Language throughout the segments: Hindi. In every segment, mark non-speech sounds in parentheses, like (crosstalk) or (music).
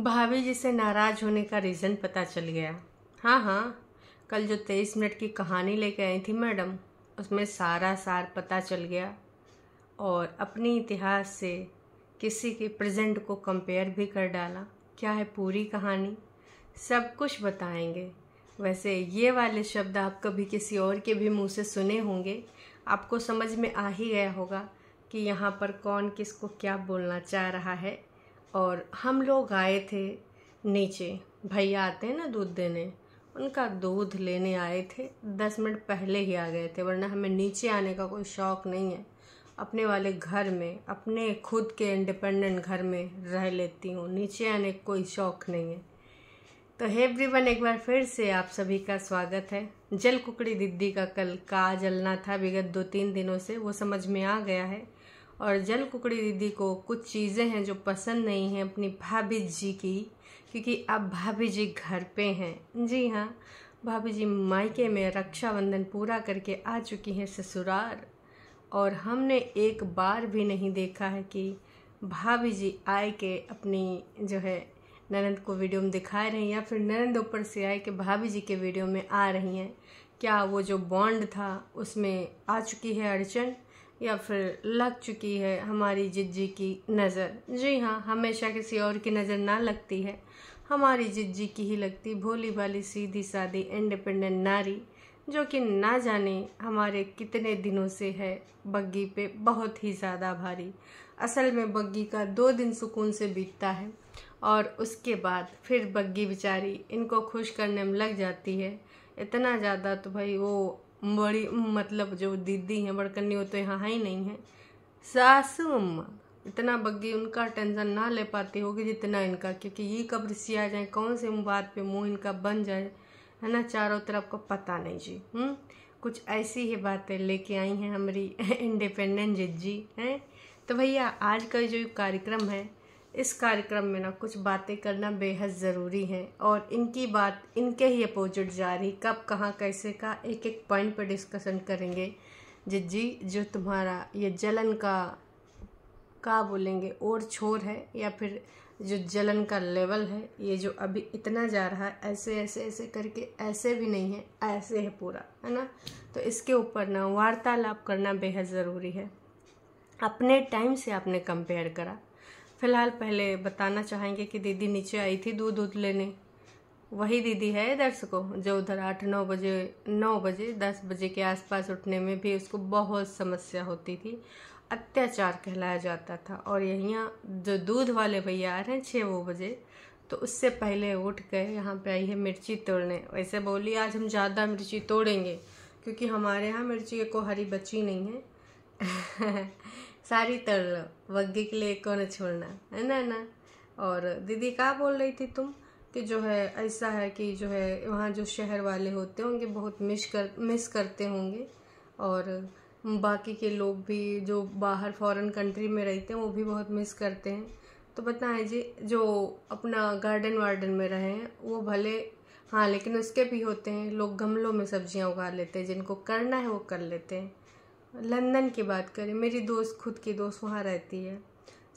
भाभी जी से नाराज़ होने का रीज़न पता चल गया हाँ हाँ कल जो तेईस मिनट की कहानी लेके आई थी मैडम उसमें सारा सार पता चल गया और अपने इतिहास से किसी के प्रेजेंट को कंपेयर भी कर डाला क्या है पूरी कहानी सब कुछ बताएंगे वैसे ये वाले शब्द आप कभी किसी और के भी मुंह से सुने होंगे आपको समझ में आ ही गया होगा कि यहाँ पर कौन किसको क्या बोलना चाह रहा है और हम लोग आए थे नीचे भैया आते हैं ना दूध देने उनका दूध लेने आए थे दस मिनट पहले ही आ गए थे वरना हमें नीचे आने का कोई शौक़ नहीं है अपने वाले घर में अपने खुद के इंडिपेंडेंट घर में रह लेती हूँ नीचे आने का कोई शौक़ नहीं है तो हे एवरीवन एक बार फिर से आप सभी का स्वागत है जल कुकड़ी दीदी का कल का जलना था विगत दो तीन दिनों से वो समझ में आ गया है और जल कुकड़ी दीदी को कुछ चीज़ें हैं जो पसंद नहीं हैं अपनी भाभी जी की क्योंकि अब भाभी जी घर पे हैं जी हाँ भाभी जी मायके में रक्षाबंधन पूरा करके आ चुकी हैं ससुराल और हमने एक बार भी नहीं देखा है कि भाभी जी आए के अपनी जो है ननद को वीडियो में दिखा रही हैं या फिर ननद ऊपर से आए के भाभी जी के वीडियो में आ रही हैं क्या वो जो बॉन्ड था उसमें आ चुकी है अड़चन या फिर लग चुकी है हमारी जिज्जी की नज़र जी हाँ हमेशा किसी और की नज़र ना लगती है हमारी जिज्जी की ही लगती भोली भाली सीधी सादी इंडिपेंडेंट नारी जो कि ना जाने हमारे कितने दिनों से है बग्गी पे बहुत ही ज़्यादा भारी असल में बग्गी का दो दिन सुकून से बीतता है और उसके बाद फिर बग्गी बेचारी इनको खुश करने में लग जाती है इतना ज़्यादा तो भाई वो बड़ी मतलब जो दीदी हैं बड़कन्नी वो तो यहाँ है ही नहीं है सासू अम्मा इतना बग्गी उनका टेंशन ना ले पाती होगी जितना इनका क्योंकि ये कब ऋषि आ जाए कौन से बात पे मुंह इनका बन जाए है ना चारों तरफ को पता नहीं जी हुँ? हम्म? कुछ ऐसी ही बातें लेके आई हैं हमारी (laughs) इंडिपेंडेंट जज जी हैं तो भैया आज का जो कार्यक्रम है इस कार्यक्रम में ना कुछ बातें करना बेहद ज़रूरी है और इनकी बात इनके ही अपोजिट जा रही कब कहाँ कैसे का एक एक पॉइंट पर डिस्कशन करेंगे जिज्जी जो तुम्हारा ये जलन का का बोलेंगे और छोर है या फिर जो जलन का लेवल है ये जो अभी इतना जा रहा है ऐसे ऐसे ऐसे करके ऐसे भी नहीं है ऐसे है पूरा है ना तो इसके ऊपर ना वार्तालाप करना बेहद ज़रूरी है अपने टाइम से आपने कंपेयर करा फिलहाल पहले बताना चाहेंगे कि दीदी नीचे आई थी दूध दूध लेने वही दीदी है दर्शकों जो उधर आठ नौ बजे नौ बजे दस बजे के आसपास उठने में भी उसको बहुत समस्या होती थी अत्याचार कहलाया जाता था और यहीं जो दूध वाले भैया आ रहे हैं छः वो बजे तो उससे पहले उठ के यहाँ पे आई है मिर्ची तोड़ने वैसे बोली आज हम ज़्यादा मिर्ची तोड़ेंगे क्योंकि हमारे यहाँ मिर्ची को हरी बची नहीं है (laughs) सारी तर लो वग्गी के लिए एक न छोड़ना है ना ना और दीदी क्या बोल रही थी तुम कि जो है ऐसा है कि जो है वहाँ जो शहर वाले होते होंगे बहुत मिस कर मिस करते होंगे और बाकी के लोग भी जो बाहर फॉरेन कंट्री में रहते हैं वो भी बहुत मिस करते हैं तो बताएं जी जो अपना गार्डन वार्डन में रहें वो भले हाँ लेकिन उसके भी होते हैं लोग गमलों में सब्जियाँ उगा लेते हैं जिनको करना है वो कर लेते हैं लंदन की बात करें मेरी दोस्त खुद की दोस्त वहाँ रहती है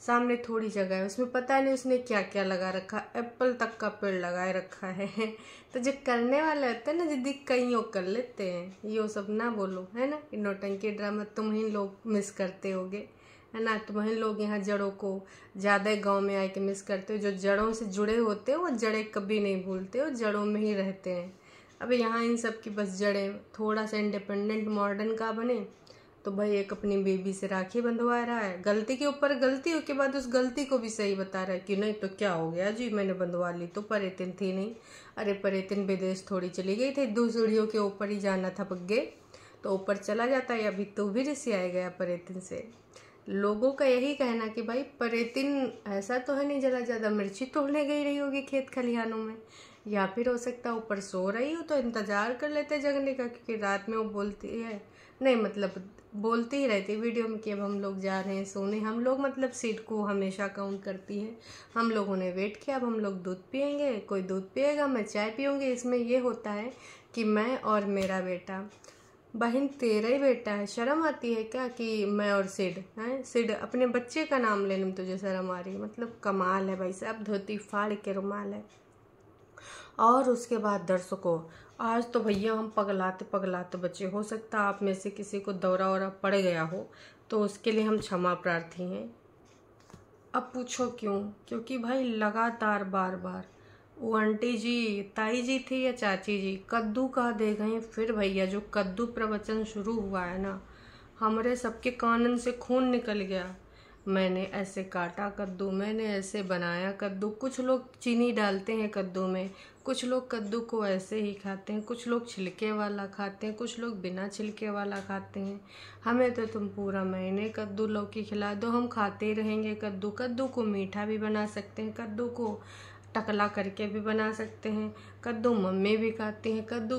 सामने थोड़ी जगह है उसमें पता नहीं उसने क्या क्या लगा रखा एप्पल तक का पेड़ लगाए रखा है (laughs) तो जो करने वाला होता है ना दीदी कहीं वो कर लेते हैं यो सब ना बोलो है ना नोटंकी ड्रामा तुम ही लोग मिस करते होगे है ना तुम ही लोग यहाँ जड़ों को ज़्यादा गांव में आके मिस करते हो जो जड़ों से जुड़े होते हैं वो जड़ें कभी नहीं भूलते और जड़ों में ही रहते हैं अब यहाँ इन सब की बस जड़ें थोड़ा सा इंडिपेंडेंट मॉडर्न का बने तो भाई एक अपनी बेबी से राखी बंधवा रहा है गलती के ऊपर गलती के बाद उस गलती को भी सही बता रहा है कि नहीं तो क्या हो गया जी मैंने बंधवा ली तो परेतिन थी नहीं अरे परेतिन विदेश थोड़ी चली गई थी दो सीढ़ियों के ऊपर ही जाना था पगे तो ऊपर चला जाता है अभी तो भी ऋषि आ गया परेतिन से लोगों का यही कहना कि भाई परेतिन ऐसा तो है नहीं जरा ज़्यादा मिर्ची तोड़ने गई रही होगी खेत खलिहानों में या फिर हो सकता है ऊपर सो रही हो तो इंतज़ार कर लेते जगने का क्योंकि रात में वो बोलती है नहीं मतलब बोलते ही रहते वीडियो में कि अब हम लोग जा रहे हैं सोने हम लोग मतलब सीट को हमेशा काउंट करती है हम लोगों ने वेट किया अब हम लोग दूध पियेंगे कोई दूध पिएगा मैं चाय पीऊँगी इसमें ये होता है कि मैं और मेरा बेटा बहन तेरा ही बेटा है शर्म आती है क्या कि मैं और सिड है सिड अपने बच्चे का नाम लेने में तुझे तो शर्म आ रही है मतलब कमाल है भाई सब धोती फाड़ के रुमाल है और उसके बाद दर्शकों आज तो भैया हम पगलाते पगलाते बचे हो सकता आप में से किसी को दौरा वौरा पड़ गया हो तो उसके लिए हम क्षमा प्रार्थी हैं अब पूछो क्यों क्योंकि भाई लगातार बार बार वो आंटी जी ताई जी थी या चाची जी कद्दू कह दे गए फिर भैया जो कद्दू प्रवचन शुरू हुआ है ना हमारे सबके कानन से खून निकल गया मैंने ऐसे काटा कद्दू मैंने ऐसे बनाया कद्दू कुछ लोग चीनी डालते हैं कद्दू में कुछ लोग कद्दू को ऐसे ही खाते हैं कुछ लोग छिलके वाला खाते हैं कुछ लोग बिना छिलके वाला खाते हैं हमें तो तुम पूरा महीने कद्दू लौकी खिला दो हम खाते ही रहेंगे कद्दू कद्दू को मीठा भी बना सकते हैं कद्दू को टकला करके भी बना सकते हैं कद्दू मम्मी भी खाती हैं कद्दू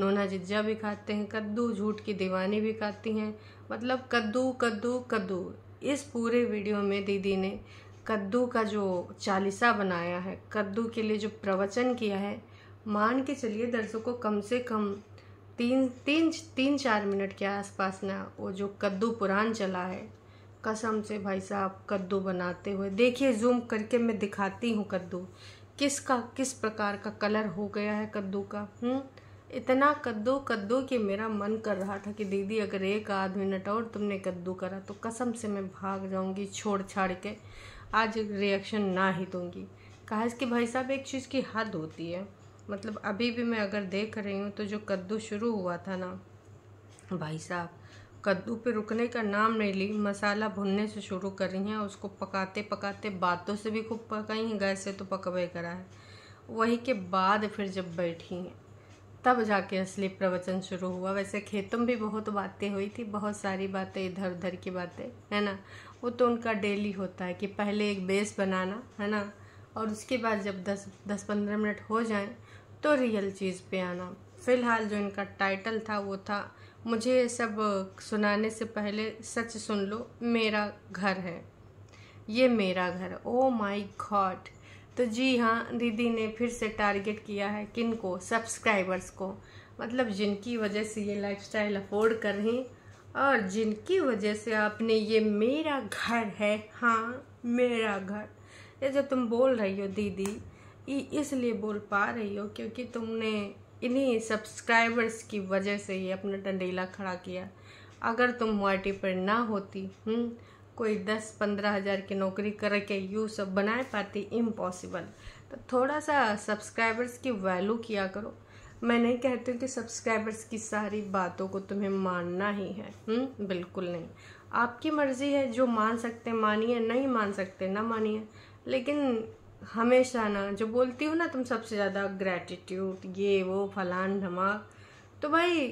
नोना जिज्जा भी खाते हैं कद्दू झूठ की दीवानी भी खाती हैं मतलब कद्दू कद्दू कद्दू इस पूरे वीडियो में दीदी ने कद्दू का जो चालीसा बनाया है कद्दू के लिए जो प्रवचन किया है मान के चलिए दर्शकों कम से कम तीन तीन तीन चार मिनट के आसपास ना वो जो कद्दू पुराण चला है कसम से भाई साहब कद्दू बनाते हुए देखिए जूम करके मैं दिखाती हूँ कद्दू किसका किस प्रकार का कलर हो गया है कद्दू का हुँ? हम्म? इतना कद्दू कद्दू कि मेरा मन कर रहा था कि दीदी अगर एक आध मिनट और तुमने कद्दू करा तो कसम से मैं भाग जाऊंगी छोड़ छाड़ के आज रिएक्शन ना ही दूंगी कहा कि भाई साहब एक चीज़ की हद होती है मतलब अभी भी मैं अगर देख रही हूँ तो जो कद्दू शुरू हुआ था ना भाई साहब कद्दू पे रुकने का नाम नहीं ली मसाला भुनने से शुरू करी हैं उसको पकाते पकाते बातों से भी खूब पकाई हैं गैस से तो पकवे करा है वही के बाद फिर जब बैठी हैं तब जाके असली प्रवचन शुरू हुआ वैसे खेतों में भी बहुत बातें हुई थी बहुत सारी बातें इधर उधर की बातें है ना वो तो उनका डेली होता है कि पहले एक बेस बनाना है ना और उसके बाद जब दस दस पंद्रह मिनट हो जाए तो रियल चीज़ पे आना फ़िलहाल जो इनका टाइटल था वो था मुझे सब सुनाने से पहले सच सुन लो मेरा घर है ये मेरा घर ओ माई गॉड तो जी हाँ दीदी ने फिर से टारगेट किया है किन को सब्सक्राइबर्स को मतलब जिनकी वजह से ये लाइफस्टाइल अफोर्ड कर रही और जिनकी वजह से आपने ये मेरा घर है हाँ मेरा घर ये जो तुम बोल रही हो दीदी ये इसलिए बोल पा रही हो क्योंकि तुमने इन्हीं सब्सक्राइबर्स की वजह से ही अपना डंडेला खड़ा किया अगर तुम वाटी पर ना होती हम्म, कोई दस पंद्रह हज़ार की नौकरी करके यू सब बनाए पाती इम्पॉसिबल तो थोड़ा सा सब्सक्राइबर्स की वैल्यू किया करो मैं नहीं कहती हूँ कि सब्सक्राइबर्स की सारी बातों को तुम्हें मानना ही है हुँ? हम्म? बिल्कुल नहीं आपकी मर्ज़ी है जो मान सकते मानिए नहीं मान सकते ना मानिए लेकिन हमेशा ना जो बोलती हो ना तुम सबसे ज़्यादा ग्रैटिट्यूड ये वो फलान धमाक तो भाई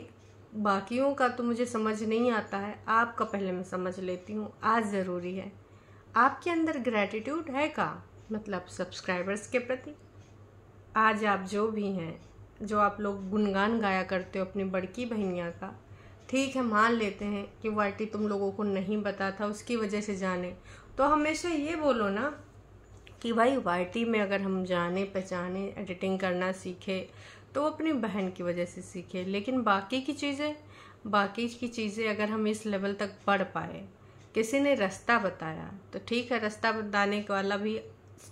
बाकियों का तो मुझे समझ नहीं आता है आपका पहले मैं समझ लेती हूँ आज ज़रूरी है आपके अंदर ग्रैटिट्यूड है का मतलब सब्सक्राइबर्स के प्रति आज आप जो भी हैं जो आप लोग गुनगान गाया करते हो अपनी बड़की बहनिया का ठीक है मान लेते हैं कि वो तुम लोगों को नहीं बता था उसकी वजह से जाने तो हमेशा ये बोलो ना कि भाई वाई में अगर हम जाने पहचाने एडिटिंग करना सीखे तो अपनी बहन की वजह से सीखे लेकिन बाकी की चीज़ें बाकी की चीज़ें अगर हम इस लेवल तक पढ़ पाए किसी ने रास्ता बताया तो ठीक है रास्ता बताने वाला भी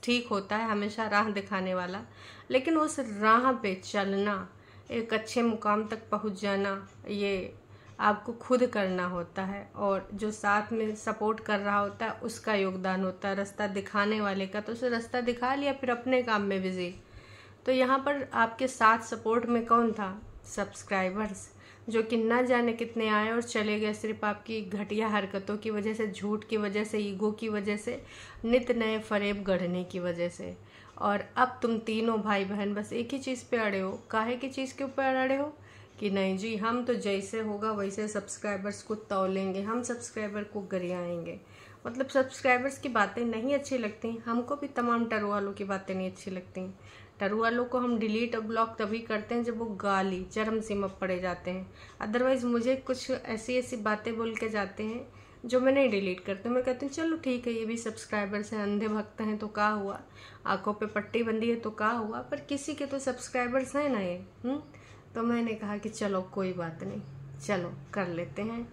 ठीक होता है हमेशा राह दिखाने वाला लेकिन उस राह पे चलना एक अच्छे मुकाम तक पहुंच जाना ये आपको खुद करना होता है और जो साथ में सपोर्ट कर रहा होता है उसका योगदान होता है रास्ता दिखाने वाले का तो उसे रास्ता दिखा लिया फिर अपने काम में बिजी तो यहाँ पर आपके साथ सपोर्ट में कौन था सब्सक्राइबर्स जो कि ना जाने कितने आए और चले गए सिर्फ आपकी घटिया हरकतों की वजह से झूठ की वजह से ईगो की वजह से नित नए फरेब गढ़ने की वजह से और अब तुम तीनों भाई बहन बस एक ही चीज़ पे अड़े हो काहे की चीज़ के ऊपर अड़े हो कि नहीं जी हम तो जैसे होगा वैसे सब्सक्राइबर्स को तोलेंगे हम सब्सक्राइबर को गरियाएंगे मतलब सब्सक्राइबर्स की बातें नहीं अच्छी लगती हमको भी तमाम वालों की बातें नहीं अच्छी लगती डरू को हम डिलीट और ब्लॉक तभी करते हैं जब वो गाली चरम सीमा पड़े जाते हैं अदरवाइज़ मुझे कुछ ऐसी ऐसी बातें बोल के जाते हैं जो मैं नहीं डिलीट करती मैं कहती हूँ चलो ठीक है ये भी सब्सक्राइबर्स हैं अंधे भक्त हैं तो क्या हुआ आंखों पे पट्टी बंदी है तो क्या हुआ पर किसी के तो सब्सक्राइबर्स हैं ना ये हम्म? तो मैंने कहा कि चलो कोई बात नहीं चलो कर लेते हैं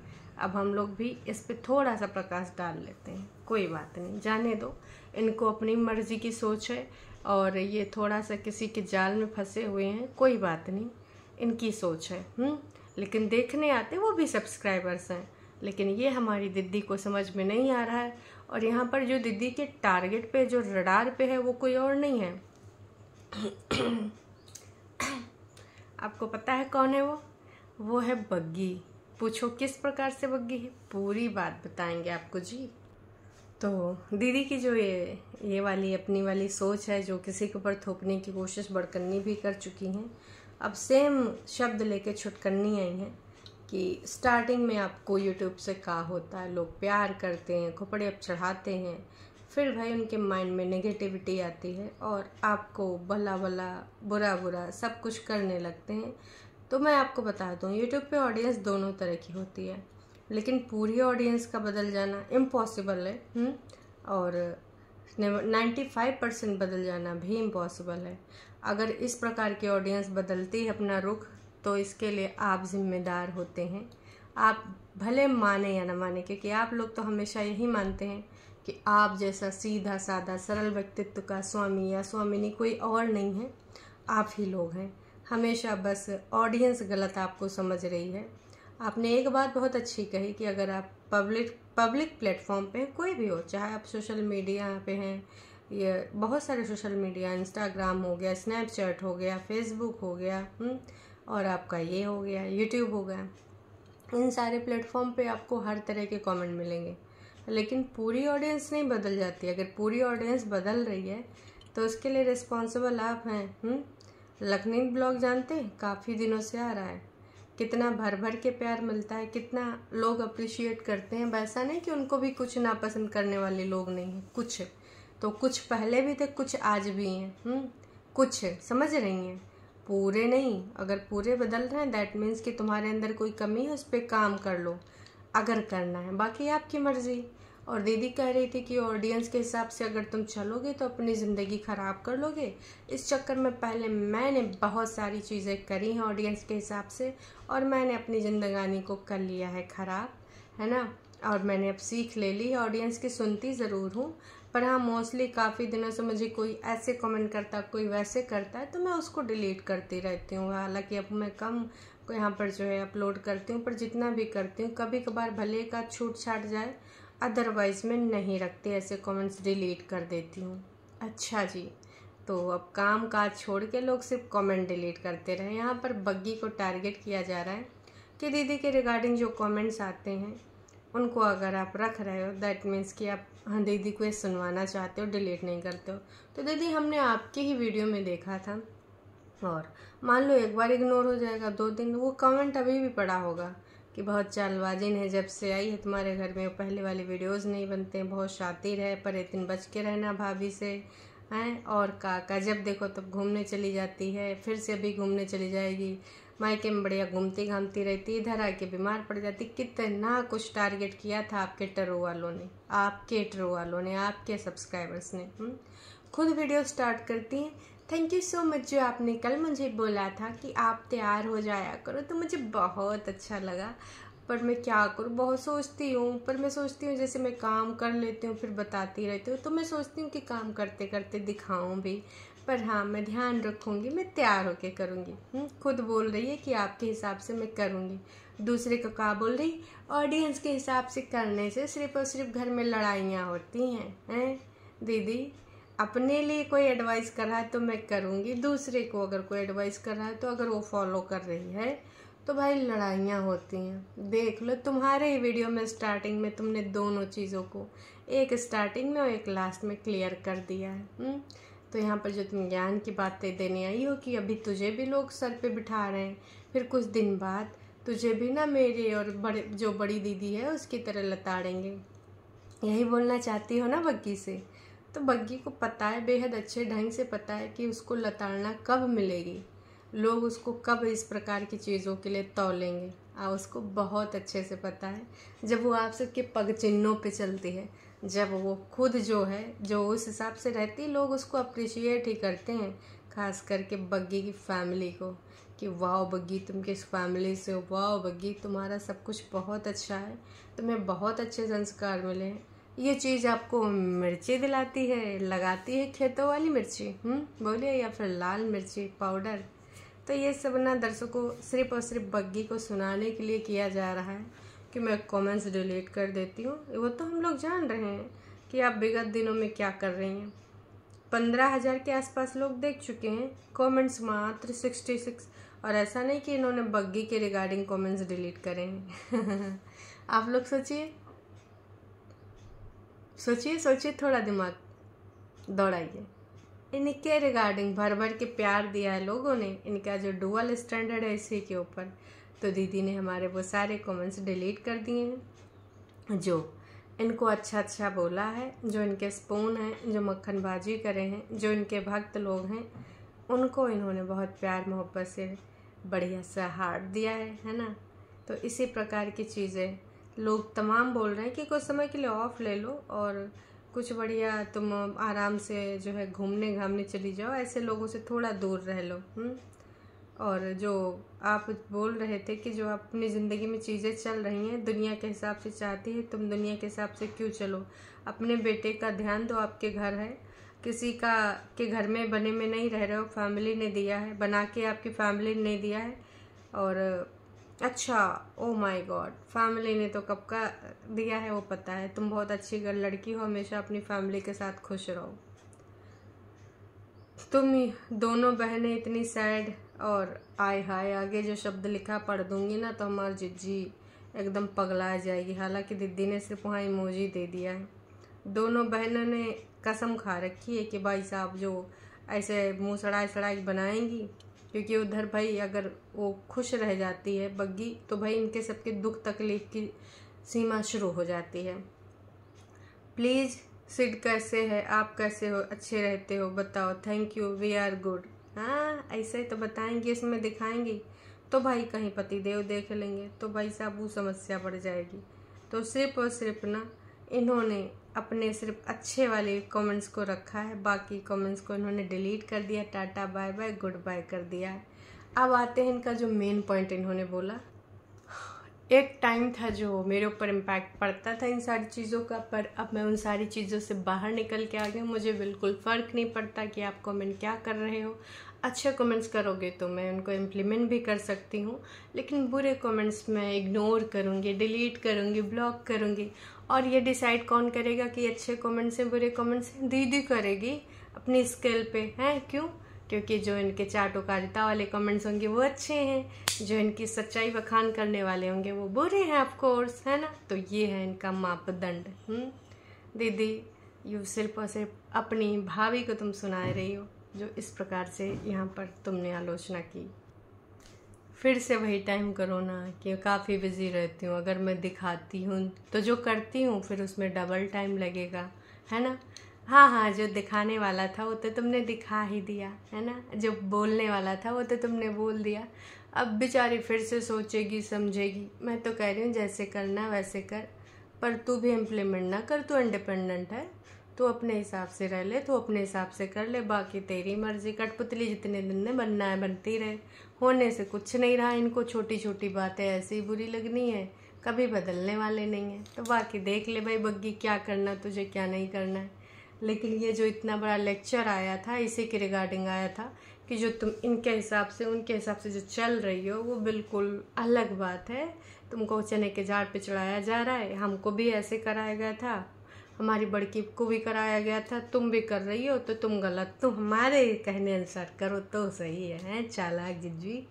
अब हम लोग भी इस पर थोड़ा सा प्रकाश डाल लेते हैं कोई बात नहीं जाने दो इनको अपनी मर्जी की सोच है और ये थोड़ा सा किसी के जाल में फंसे हुए हैं कोई बात नहीं इनकी सोच है हुँ? हम्म? लेकिन देखने आते वो भी सब्सक्राइबर्स हैं लेकिन ये हमारी दीदी को समझ में नहीं आ रहा है और यहाँ पर जो दीदी के टारगेट पे जो रडार पे है वो कोई और नहीं है (coughs) आपको पता है कौन है वो वो है बग्गी पूछो किस प्रकार से बग्गी है पूरी बात बताएंगे आपको जी तो दीदी की जो ये ये वाली अपनी वाली सोच है जो किसी के ऊपर थोपने की कोशिश बड़कन्नी भी कर चुकी हैं अब सेम शब्द लेके छुटकन्नी आई हैं कि स्टार्टिंग में आपको यूट्यूब से कहा होता है लोग प्यार करते हैं खोपड़े अब चढ़ाते हैं फिर भाई उनके माइंड में नेगेटिविटी आती है और आपको भला भला बुरा बुरा सब कुछ करने लगते हैं तो मैं आपको बता दूँ यूट्यूब पे ऑडियंस दोनों तरह की होती है लेकिन पूरी ऑडियंस का बदल जाना इम्पॉसिबल है हुँ? हम्म? और नाइन्टी फाइव परसेंट बदल जाना भी इम्पॉसिबल है अगर इस प्रकार की ऑडियंस बदलती है अपना रुख तो इसके लिए आप जिम्मेदार होते हैं आप भले माने या ना माने क्योंकि आप लोग तो हमेशा यही मानते हैं कि आप जैसा सीधा साधा सरल व्यक्तित्व का स्वामी या स्वामिनी कोई और नहीं है आप ही लोग हैं हमेशा बस ऑडियंस गलत आपको समझ रही है आपने एक बात बहुत अच्छी कही कि अगर आप पब्लिक पब्लिक प्लेटफॉर्म पे कोई भी हो चाहे आप सोशल मीडिया पे हैं ये बहुत सारे सोशल मीडिया इंस्टाग्राम हो गया स्नैपचैट हो गया फेसबुक हो गया हुँ? हम्म, और आपका ये हो गया यूट्यूब हो गया इन सारे प्लेटफॉर्म पे आपको हर तरह के कमेंट मिलेंगे लेकिन पूरी ऑडियंस नहीं बदल जाती अगर पूरी ऑडियंस बदल रही है तो उसके लिए रिस्पॉन्सिबल आप हैं हम्म। लखनऊ ब्लॉग जानते काफ़ी दिनों से आ रहा है कितना भर भर के प्यार मिलता है कितना लोग अप्रिशिएट करते हैं वैसा नहीं कि उनको भी कुछ नापसंद करने वाले लोग नहीं हैं कुछ तो कुछ पहले भी थे कुछ आज भी हैं हम्म, कुछ समझ रही हैं पूरे नहीं अगर पूरे बदल रहे हैं दैट मीन्स कि तुम्हारे अंदर कोई कमी है उस पर काम कर लो अगर करना है बाकी आपकी मर्ज़ी और दीदी कह रही थी कि ऑडियंस के हिसाब से अगर तुम चलोगे तो अपनी ज़िंदगी ख़राब कर लोगे इस चक्कर में पहले मैंने बहुत सारी चीज़ें करी हैं ऑडियंस के हिसाब से और मैंने अपनी ज़िंदगानी को कर लिया है ख़राब है ना और मैंने अब सीख ले ली ऑडियंस की सुनती ज़रूर हूँ पर हाँ मोस्टली काफ़ी दिनों से मुझे कोई ऐसे कमेंट करता कोई वैसे करता है तो मैं उसको डिलीट करती रहती हूँ हालांकि अब मैं कम यहाँ पर जो है अपलोड करती हूँ पर जितना भी करती हूँ कभी कभार भले का छूट छाट जाए अदरवाइज़ मैं नहीं रखती ऐसे कमेंट्स डिलीट कर देती हूँ अच्छा जी तो अब काम काज छोड़ के लोग सिर्फ कमेंट डिलीट करते रहे यहाँ पर बग्गी को टारगेट किया जा रहा है कि दीदी के रिगार्डिंग जो कमेंट्स आते हैं उनको अगर आप रख रहे हो दैट मीन्स कि आप हाँ दीदी को ये सुनवाना चाहते हो डिलीट नहीं करते हो तो दीदी हमने आपके ही वीडियो में देखा था और मान लो एक बार इग्नोर हो जाएगा दो दिन वो कमेंट अभी भी पड़ा होगा कि बहुत चालबाजिन है जब से आई है तुम्हारे घर में पहले वाले वीडियोस नहीं बनते हैं बहुत शातिर है पर दिन बच के रहना भाभी से हैं और काका जब देखो तब घूमने चली जाती है फिर से अभी घूमने चली जाएगी मायके में बढ़िया घूमती घामती रहती इधर आके बीमार पड़ जाती कितना कुछ टारगेट किया था आपके टरो वालों ने आपके टरो वालों ने आपके सब्सक्राइबर्स ने हम्म? खुद वीडियो स्टार्ट करती हैं थैंक यू सो मच जो आपने कल मुझे बोला था कि आप तैयार हो जाया करो तो मुझे बहुत अच्छा लगा पर मैं क्या करूँ बहुत सोचती हूँ पर मैं सोचती हूँ जैसे मैं काम कर लेती हूँ फिर बताती रहती हूँ तो मैं सोचती हूँ कि काम करते करते दिखाऊँ भी पर हाँ मैं ध्यान रखूँगी मैं तैयार होके करूँगी हम्म, खुद बोल रही है कि आपके हिसाब से मैं करूँगी दूसरे को कहा बोल रही ऑडियंस के हिसाब से करने से सिर्फ और सिर्फ घर में लड़ाइयाँ होती हैं हैं दीदी अपने लिए कोई एडवाइस कर रहा है तो मैं करूँगी दूसरे को अगर कोई एडवाइस कर रहा है तो अगर वो फॉलो कर रही है तो भाई लड़ाइयाँ होती हैं देख लो तुम्हारे ही वीडियो में स्टार्टिंग में तुमने दोनों चीज़ों को एक स्टार्टिंग में और एक लास्ट में क्लियर कर दिया है हम्म? तो यहाँ पर जो तुम ज्ञान की बातें देने आई हो कि अभी तुझे भी लोग सर पे बिठा रहे हैं फिर कुछ दिन बाद तुझे भी ना मेरे और बड़े जो बड़ी दीदी है उसकी तरह लताड़ेंगे यही बोलना चाहती हो ना बग्गी से तो बग्गी को पता है बेहद अच्छे ढंग से पता है कि उसको लताड़ना कब मिलेगी लोग उसको कब इस प्रकार की चीज़ों के लिए तोलेंगे और उसको बहुत अच्छे से पता है जब वो आप सबके पग चिन्हों पर चलती है जब वो खुद जो है जो उस हिसाब से रहती लोग उसको अप्रिशिएट ही करते हैं खास करके बग्गी की फैमिली को कि वाह बग्गी तुम किस फैमिली से हो वाह बग्गी तुम्हारा सब कुछ बहुत अच्छा है तुम्हें बहुत अच्छे संस्कार मिले हैं ये चीज़ आपको मिर्ची दिलाती है लगाती है खेतों वाली मिर्ची हम्म, बोलिए या फिर लाल मिर्ची पाउडर तो ये सब ना दर्शकों सिर्फ और सिर्फ बग्गी को सुनाने के लिए किया जा रहा है कि मैं कमेंट्स डिलीट कर देती हूँ वो तो हम लोग जान रहे हैं कि आप विगत दिनों में क्या कर रही हैं पंद्रह हज़ार के आसपास लोग देख चुके हैं कमेंट्स मात्र सिक्सटी सिक्स और ऐसा नहीं कि इन्होंने बग्गी के रिगार्डिंग कमेंट्स डिलीट करें आप लोग सोचिए सोचिए सोचिए थोड़ा दिमाग दौड़ाइए इनके रिगार्डिंग भर भर के प्यार दिया है लोगों ने इनका जो डुअल स्टैंडर्ड है इसी के ऊपर तो दीदी ने हमारे वो सारे कमेंट्स डिलीट कर दिए हैं जो इनको अच्छा अच्छा बोला है जो इनके स्पून हैं जो मक्खन बाजी करे हैं जो इनके भक्त लोग हैं उनको इन्होंने बहुत प्यार मोहब्बत से बढ़िया सा हार्ट दिया है है ना तो इसी प्रकार की चीज़ें लोग तमाम बोल रहे हैं कि कुछ समय के लिए ऑफ ले लो और कुछ बढ़िया तुम आराम से जो है घूमने घामने चली जाओ ऐसे लोगों से थोड़ा दूर रह लो हुँ? हम्म? और जो आप बोल रहे थे कि जो अपनी ज़िंदगी में चीज़ें चल रही हैं दुनिया के हिसाब से चाहती है तुम दुनिया के हिसाब से क्यों चलो अपने बेटे का ध्यान दो तो आपके घर है किसी का के घर में बने में नहीं रह रहे हो फैमिली ने दिया है बना के आपकी फैमिली ने दिया है और अच्छा ओ माय गॉड फैमिली ने तो कब का दिया है वो पता है तुम बहुत अच्छी गर्ल लड़की हो हमेशा अपनी फैमिली के साथ खुश रहो तुम दोनों बहनें इतनी सैड और आय हाय आगे जो शब्द लिखा पढ़ दूंगी ना तो हमारी जिज्जी एकदम पगला जाएगी हालांकि दीदी ने सिर्फ वहाँ इमोजी दे दिया है दोनों बहनों ने कसम खा रखी है कि भाई साहब जो ऐसे मुँह सड़ाई सड़ाई बनाएंगी क्योंकि उधर भाई अगर वो खुश रह जाती है बग्गी तो भाई इनके सबके दुख तकलीफ की सीमा शुरू हो जाती है प्लीज़ सिड कैसे है आप कैसे हो अच्छे रहते हो बताओ thank you we are good हाँ ऐसे ही तो बताएंगे इसमें दिखाएंगी तो भाई कहीं पति देव देख लेंगे तो भाई साहब वो समस्या बढ़ जाएगी तो सिर्फ और सिर्फ ना इन्होंने अपने सिर्फ अच्छे वाले कमेंट्स को रखा है बाकी कमेंट्स को इन्होंने डिलीट कर दिया tata bye bye good bye कर दिया है अब आते हैं इनका जो मेन पॉइंट इन्होंने बोला एक टाइम था जो मेरे ऊपर इम्पैक्ट पड़ता था इन सारी चीज़ों का पर अब मैं उन सारी चीज़ों से बाहर निकल के आ गया मुझे बिल्कुल फ़र्क नहीं पड़ता कि आप कमेंट क्या कर रहे हो अच्छे कमेंट्स करोगे तो मैं उनको इम्प्लीमेंट भी कर सकती हूँ लेकिन बुरे कमेंट्स मैं इग्नोर करूँगी डिलीट करूँगी ब्लॉक करूँगी और ये डिसाइड कौन करेगा कि अच्छे कमेंट्स हैं बुरे कमेंट्स हैं दीदी करेगी अपनी स्केल पे हैं क्यों क्योंकि जो इनके चाटोकारिता वाले कमेंट्स होंगे वो अच्छे हैं जो इनकी सच्चाई बखान करने वाले होंगे वो बुरे हैं ऑफकोर्स है ना तो ये है इनका मापदंड हम्म? दीदी यू सिर्फ और सिर्फ अपनी भाभी को तुम सुना रही हो जो इस प्रकार से यहाँ पर तुमने आलोचना की फिर से वही टाइम करो ना कि काफ़ी बिज़ी रहती हूँ अगर मैं दिखाती हूँ तो जो करती हूँ फिर उसमें डबल टाइम लगेगा है ना हाँ हाँ जो दिखाने वाला था वो तो तुमने दिखा ही दिया है ना जो बोलने वाला था वो तो तुमने बोल दिया अब बेचारी फिर से सोचेगी समझेगी मैं तो कह रही हूँ जैसे करना वैसे कर पर तू भी इम्प्लीमेंट ना कर तू इंडिपेंडेंट है तू अपने हिसाब से रह ले तू अपने हिसाब से कर ले बाकी तेरी मर्जी कठपुतली जितने दिन में बनना है बनती रहे होने से कुछ नहीं रहा इनको छोटी छोटी बातें ऐसी बुरी लगनी है कभी बदलने वाले नहीं हैं तो बाकी देख ले भाई बग्गी क्या करना तुझे क्या नहीं करना है लेकिन ये जो इतना बड़ा लेक्चर आया था इसी के रिगार्डिंग आया था कि जो तुम इनके हिसाब से उनके हिसाब से जो चल रही हो वो बिल्कुल अलग बात है तुमको चने के झाड़ पे चढ़ाया जा रहा है हमको भी ऐसे कराया गया था हमारी बड़की को भी कराया गया था तुम भी कर रही हो तो तुम गलत तुम हमारे कहने अनुसार करो तो सही है चालाक जिज्जी